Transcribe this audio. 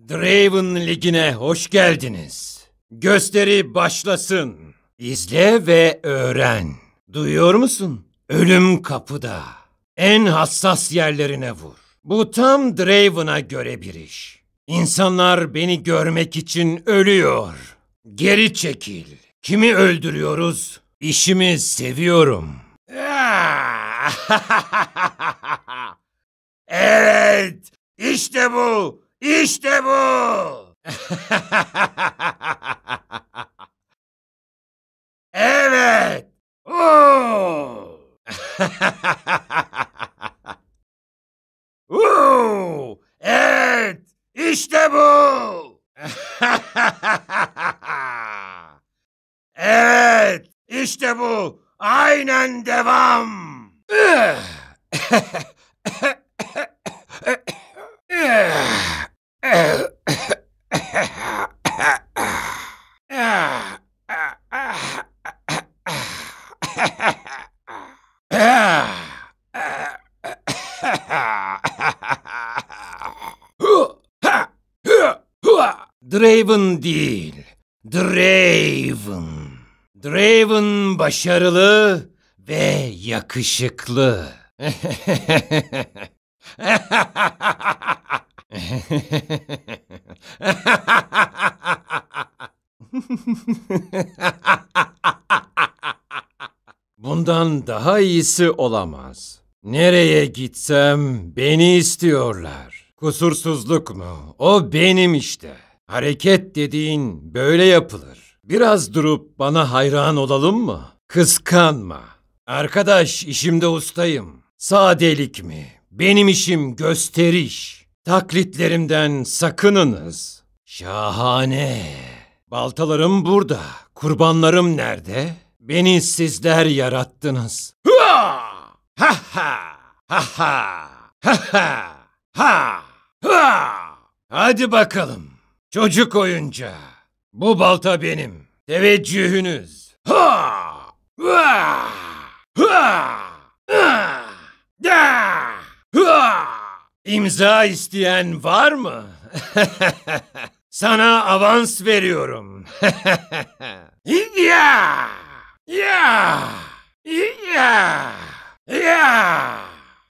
Draven Ligi'ne hoş geldiniz. Gösteri başlasın. İzle ve öğren. Duyuyor musun? Ölüm kapıda. En hassas yerlerine vur. Bu tam Draven'a göre bir iş. İnsanlar beni görmek için ölüyor. Geri çekil. Kimi öldürüyoruz? İşimi seviyorum. evet, işte bu. İşte bu. evet. Oo. Oo. Evet. İşte bu. evet. İşte bu. Aynen devam. Draven değil. Draven. Draven başarılı ve yakışıklı. Bundan daha iyisi olamaz. Nereye gitsem beni istiyorlar. Kusursuzluk mu? O benim işte. Hareket dediğin böyle yapılır. Biraz durup bana hayran olalım mı? Kıskanma. Arkadaş işimde ustayım. Sadelik mi? Benim işim gösteriş. Taklitlerimden sakınınız. Şahane. Baltalarım burada. Kurbanlarım nerede? Beni sizler yarattınız. Hıa! Ha ha! Ha ha! Ha ha! Ha! Hadi bakalım. Çocuk oyuncağı. Bu balta benim. Teveccühünüz. Ha! Ha! Ha! Ha! Da! Ha! İmza isteyen var mı? Sana avans veriyorum. ya! Ya! Ya! yeah